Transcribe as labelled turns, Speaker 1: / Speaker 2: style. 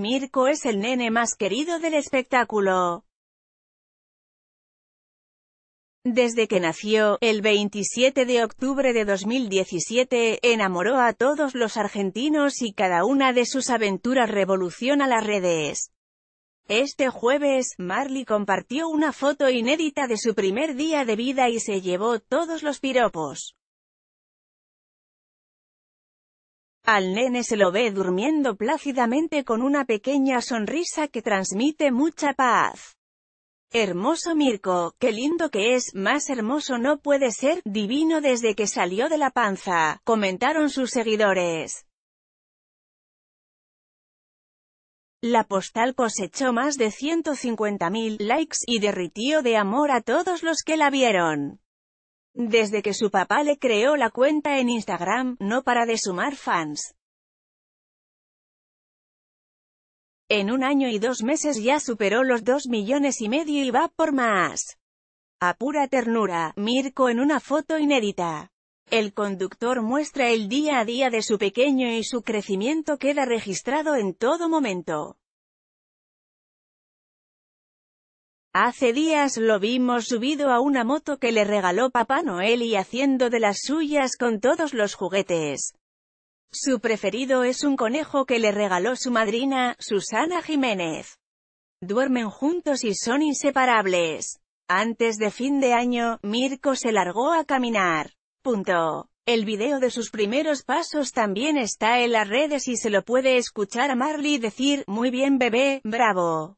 Speaker 1: Mirko es el nene más querido del espectáculo. Desde que nació, el 27 de octubre de 2017, enamoró a todos los argentinos y cada una de sus aventuras revoluciona las redes. Este jueves, Marley compartió una foto inédita de su primer día de vida y se llevó todos los piropos. Al nene se lo ve durmiendo plácidamente con una pequeña sonrisa que transmite mucha paz. Hermoso Mirko, qué lindo que es, más hermoso no puede ser, divino desde que salió de la panza, comentaron sus seguidores. La postal cosechó más de 150.000 likes y derritió de amor a todos los que la vieron. Desde que su papá le creó la cuenta en Instagram, no para de sumar fans. En un año y dos meses ya superó los dos millones y medio y va por más. A pura ternura, Mirko en una foto inédita. El conductor muestra el día a día de su pequeño y su crecimiento queda registrado en todo momento. Hace días lo vimos subido a una moto que le regaló Papá Noel y haciendo de las suyas con todos los juguetes. Su preferido es un conejo que le regaló su madrina, Susana Jiménez. Duermen juntos y son inseparables. Antes de fin de año, Mirko se largó a caminar. Punto. El video de sus primeros pasos también está en las redes y se lo puede escuchar a Marley decir, muy bien bebé, bravo.